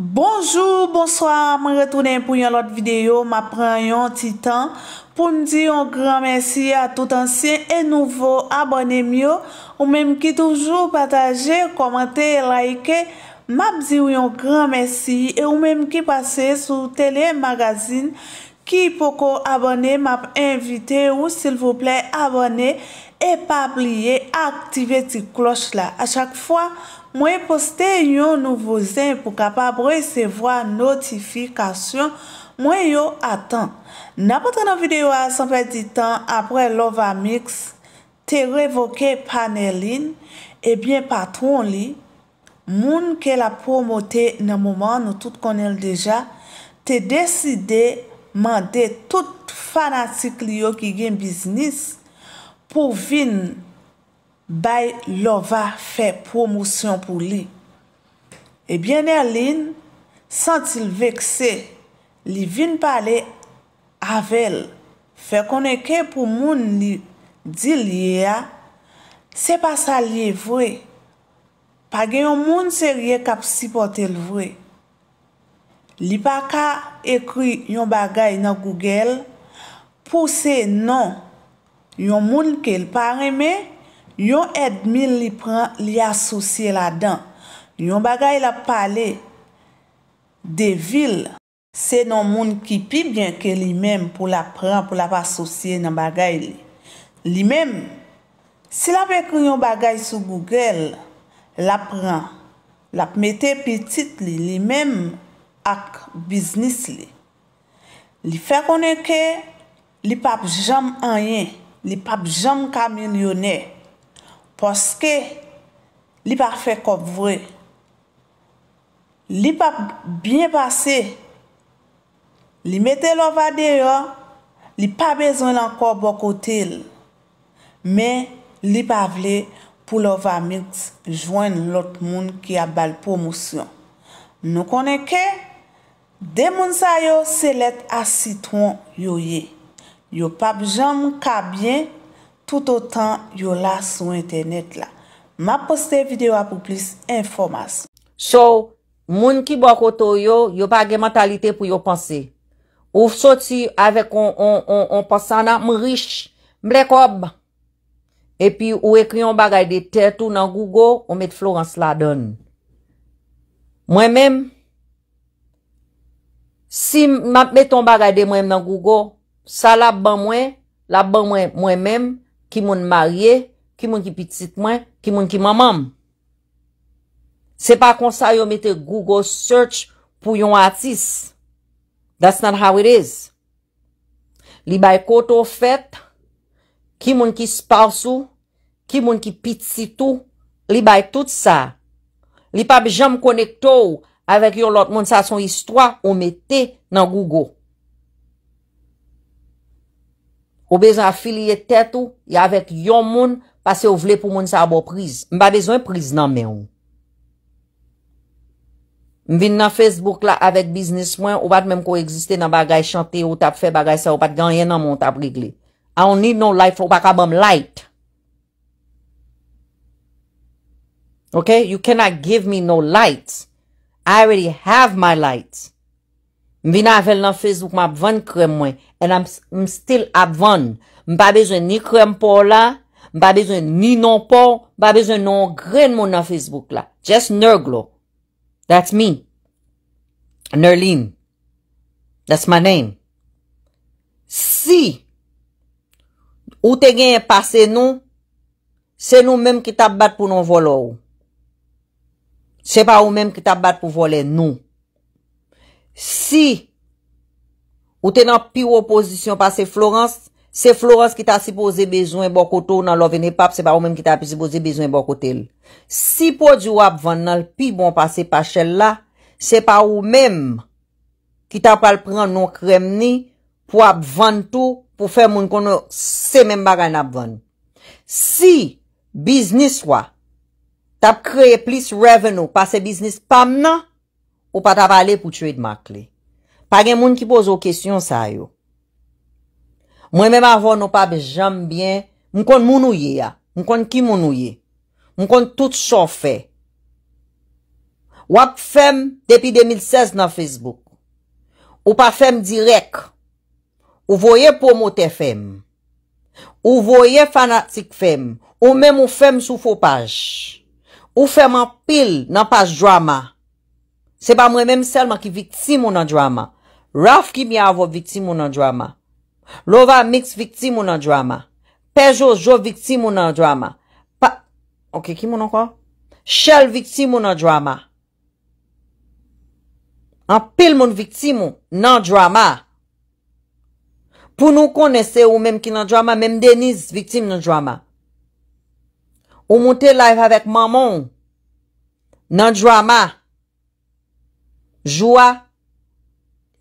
Bonjou, bonsoir, mwen retounen pou yon lot videyo, ma pran yon titan pou mdi yon gran mersi a tout ansyen e nouvo abonem yo, ou menm ki toujou pataje, komante, laike, ma bzi yon gran mersi e ou menm ki pase sou tele magazin. ki poko abone, map invite ou sil vople abone e pa pliye aktive ti kloch la. A chak fwa, mwen poste yon nouvo zin pou kapab resevwa notifikasyon mwen yon atan. Napote nan videyo a sanpe di tan apre Lovamix, te revoke panelin, e bie patron li, moun ke la promote nan mouman nou tout konel deja, te deside yon. mante tout fanatik li yo ki gen biznis pou vin bay lova fe promosyon pou li. Ebyen e alin, santil vekse, li vin pale avel, fe konen ke pou moun li di liye a, se pa sa liye vwe, pa gen yon moun se rye kap si potel vwe. Li pa ka ekri yon bagay nan Google pou se nan yon moun ke l pari me, yon admin li pran li asosye la dan. Yon bagay la pale de vil, se nan moun ki pi byen ke li men pou la pran pou la pa asosye nan bagay li. Li men, se la pekri yon bagay sou Google, la pran, la mette petit li, li men. ak biznis li. Li fe konen ke, li pa ap jom anyen, li pa ap jom kamil yonè, poske, li pa ap fe kov vre. Li pa ap byen pase, li metè lova deyo, li pa ap bezwen lankor bokotel, men, li pa avle pou lova mix jwen lot moun ki ap bal promosyon. Nou konen ke, De moun sa yo selet asitoun yo ye. Yo pap jam kabyen, tout o tan yo la sou internet la. Ma poste video apou plis informasyon. So, moun ki bako to yo, yo pa ge mentalite pou yo panse. Ou soti avek on panse anan m riche, m lekob. E pi ou ekli yon bagay de tertou nan Google, ou met Florence Ladon. Mwen menm. Si meton ba gade mwen nan Google, sa la ban mwen, la ban mwen mwen mwen, ki mwen marye, ki mwen ki pitit mwen, ki mwen ki mamam. Se pa konsa yo mete Google search pou yon atis. That's not how it is. Li bay koto fet, ki mwen ki spasu, ki mwen ki pititou, li bay tout sa. Li pa bi jam konek tou ou, Avèk yon lot moun sa son histwa, ou metè nan Google. Ou bezan afiliye tèt ou, ya avèk yon moun, pasè ou vle pou moun sa abo priz. Mba bezan priz nan men ou. Mbin nan Facebook la avèk business mwen, ou bat mèm ko egziste nan bagay chante, ou tap fè bagay sa, ou bat ganyen nan moun tap rigle. I don't need no life, ou baka bom light. Ok, you cannot give me no light. I already have my light. M vina avel nan Facebook, m apvan krem mwen. And I'm still apvan. M pa bezen ni krem pou la. M pa bezen ni nan pou. M pa bezen nan gren moun nan Facebook la. Just Nerglo. That's me. Nerlin. That's my name. Si. Ou te genye pase nou. Se nou menm ki tap bat pou nan volo ou. Se pa ou menm ki ta bat pou vole nou. Si ou te nan piw opozisyon pa se Florence, se Florence ki ta sipoze bezwen bokotou nan love in hip-hop, se pa ou menm ki ta sipoze bezwen bokotel. Si po di wap van nan piw bon pase pa chel la, se pa ou menm ki ta pal pran nou krem ni, pou wap van tou pou fe moun kono se menm bagay nan ap van. Si biznis wap, tap kreye plis revenue pa se biznis pa mna, ou pa tap ale pou trademark li. Pagen moun ki pozo kesyon sa yo. Mwen men ma von ou pa bejam byen, mwen kon moun ou ye ya, mwen kon ki moun ou ye, mwen kon tout son fe. Ou ak fem depi 2016 nan Facebook, ou pa fem direk, ou voye pwomote fem, ou voye fanatik fem, ou men mwen fem sou fopaj. Ou fèman pil nan pas drama. Seba mwen mèm selman ki viktimou nan drama. Raf ki mi avò viktimou nan drama. Lovar Mix viktimou nan drama. Pejo Jo viktimou nan drama. Pa... Ok, ki moun anko? Shell viktimou nan drama. An pil moun viktimou nan drama. Pou nou konese ou mèm ki nan drama, mèm Deniz viktimou nan drama. Ou moute live avek maman ou. Nan drama. Joua.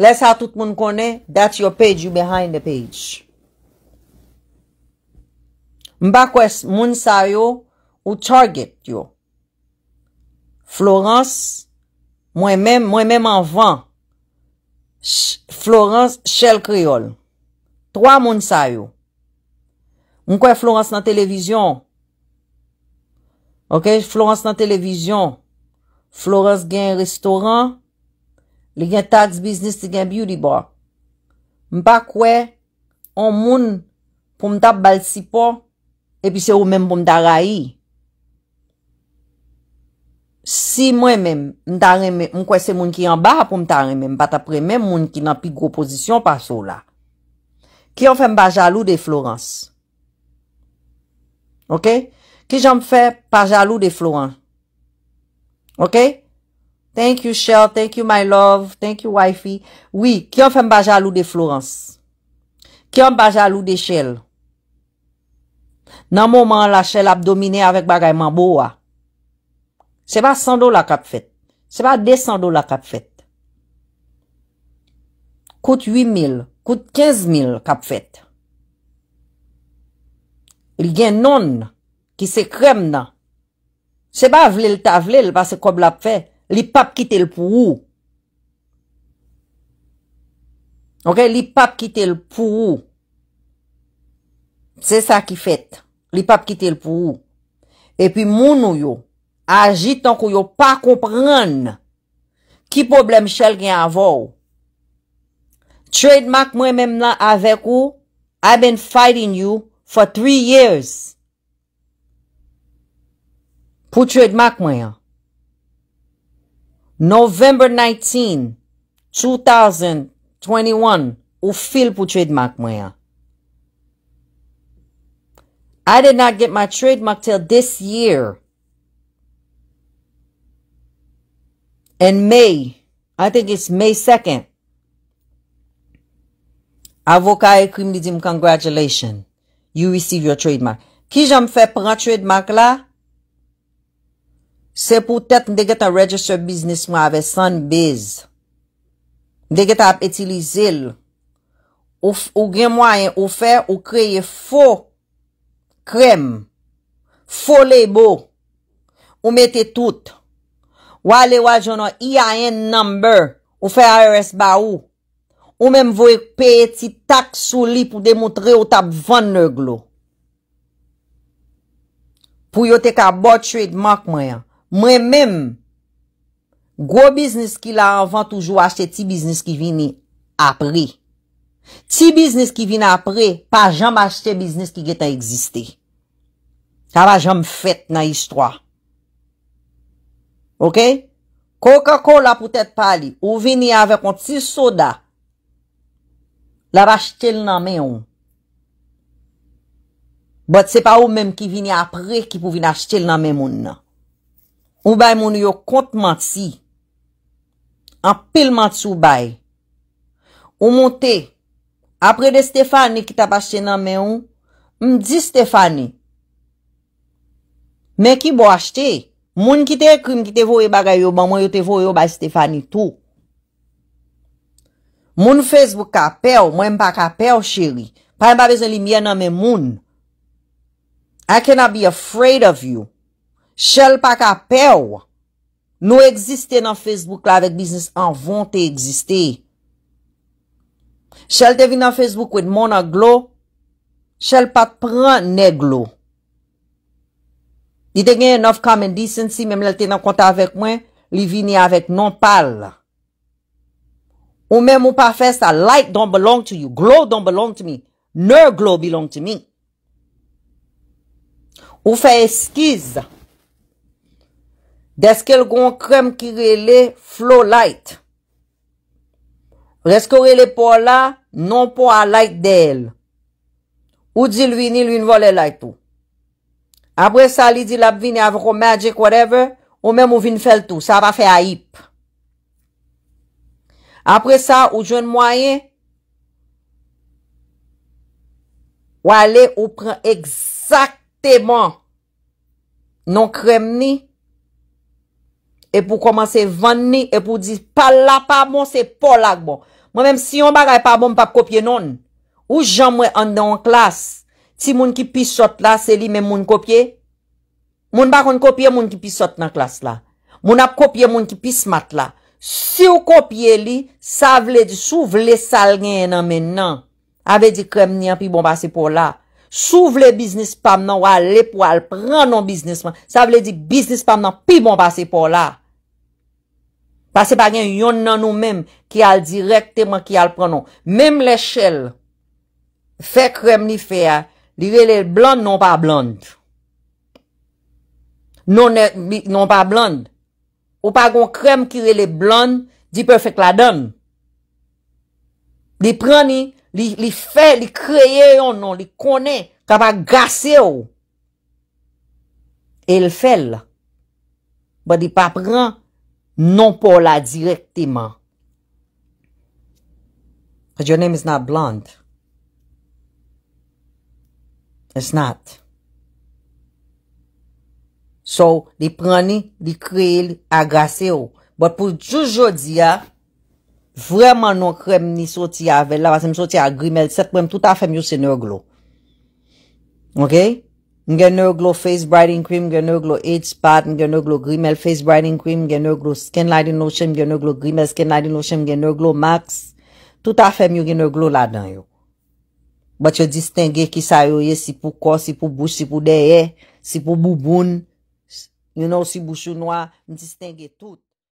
Lese a tout moun kone. That's your page. You behind the page. Mba kwe moun sa yo. Ou target yo. Florence. Mwen men mwen men man van. Florence Shell Criolle. Troye moun sa yo. Mwen kwe Florence nan televizyon. Mwen kwe Florence. Ok, Florence nan televizyon, Florence gen restaurant, li gen tax business, li gen beauty bar. Mpa kwe, an moun pou mta balsipo, epi se ou men pou mta rayi. Si mwen men, mwen kwe se moun ki an baha pou mta rayi men, bat apre men moun ki nan pi gro pozisyon pa sou la. Ki an fe mba jalou de Florence? Ok, mwen kwe se moun ki an baha pou mta rayi men, bat apre men moun ki nan pi gro pozisyon pa sou la. Ki janm fè pa jalou de Florent. Ok? Thank you, chèl. Thank you, my love. Thank you, waifi. Oui, ki janm fèm pa jalou de Florent. Ki janm pa jalou de chèl. Nanmouman la chèl abdomine avèk bagayman bouwa. Seba 100 do la kap fèt. Seba 200 do la kap fèt. Kout 8000. Kout 15000 kap fèt. Il gen nonn. Ki se krem nan. Se ba avlel ta avlel. Bas se koblap fe. Li pap kite l pou ou. Ok. Li pap kite l pou ou. Se sa ki fet. Li pap kite l pou ou. E pi mounou yo. Agi tankou yo pa kompran. Ki problem chal gen avou. Trademark mwen menm nan avek ou. I been fighting you for three years. pou trademark mwen ya. November 19, 2021, ou fil pou trademark mwen ya. I did not get my trademark till this year. In May, I think it's May 2nd, avokaye krim li di mkongratulation. You receive your trademark. Ki jan mfe pran trademark la, Se pou tet mdeget a register business mwa ave san bez. Mdeget ap etilize l. Ou gen mwa en ou fe, ou kreye fo krem. Fo lebo. Ou mette tout. Ou ale wajon an IAN number. Ou fe IRS ba ou. Ou menm vwe pe eti tak sou li pou demotre ou tap vwane glou. Pou yo te ka botchwe d'mak mwen ya. Mwen menm, gwo biznis ki la avan toujou achte ti biznis ki vini apre. Ti biznis ki vini apre, pa jam achte biznis ki geta existi. Sa va jam fet nan histwa. Ok? Coca-Cola pou tèt pali, ou vini avèk an ti soda, la va achte l nan men yon. But se pa ou menm ki vini apre ki pou vini achte l nan men moun nan. Ou bay moun yo kont mat si. A pil mat sou bay. Ou moun te, apre de Stefani ki tap ashte nan men ou, m di Stefani. Mè ki bo ashte, moun ki te ekrim ki te vowe bagay yo, moun yo te vowe yo bay Stefani tou. Moun Facebook kape ou, mwen pa kape ou cheri. Pa mba bezon li mbe nan men moun. I cannot be afraid of you. Chèl pa ka pew, nou egziste nan Facebook la vek biznis an von te egziste. Chèl te vi nan Facebook wèd moun an glo, chèl pa pran ne glo. Di te genye 9, 10, 10, si mèm lèl te nan konta vek mwen, li vi ni avek non pal. Ou mèm ou pa fèsta, light don't belong to you, glow don't belong to me, no glow belong to me. Ou fè eskiz, ou fè eskiz. Deske l gon krem ki rele flow light. Reske rele pou la, non pou a light de el. Ou di l vini, l vini vo le light ou. Apre sa li di la vini avro magic whatever, ou mem ou vini fel tou. Sa va fe a hip. Apre sa ou jwen mwaye, ou ale ou pren exakteman non krem ni, E pou komanse veni, e pou di pala pa moun se polak bon. Mwen mèm si yon bagay pa bon pa kopye non. Ou jan mwen ande an klas, ti moun ki pis sot la, se li mèm moun kopye. Moun bakon kopye moun ki pis sot nan klas la. Moun ap kopye moun ki pis mat la. Si ou kopye li, sa vle di sou vle sal gen nan men nan. Ave di krem nyan pi bon basi pola. Sou vle biznis pam nan wale pou al pran nou biznis man. Sa vle di biznis pam nan pi bon pase pou la. Pase pa gen yon nan nou menm ki al direk teman ki al pran nou. Menm lè chèl fè krem ni fè ya. Di re le blan non pa blan. Non, e, non pa blan. Ou pa gon krem ki re le blan di pe fèk la don. Di pran ni. Li fè, li kreye yo nou, li konè, kwa pa gase yo. El fè lè. Bè di pa pran, non pou la direktèman. Because your name is not blonde. It's not. So, li pranè, li kreye, li agase yo. Bè pou djoujou di ya, Vreman nou krem ni soti a vela, vase m soti a grimel, set krem tout a fem yu se nerglo. Ok? M gen nerglo face brightening cream, gen nerglo age pad, gen nerglo grimel face brightening cream, gen nerglo skin lightening lotion, gen nerglo grimel skin lightening lotion, gen nerglo max. Tout a fem yu gen nerglo la dan yu. Bat yo distenge ki sa yu ye si pou kwa, si pou bouche, si pou deye, si pou bouboun. You know, si bouche ou noua, m distenge tout.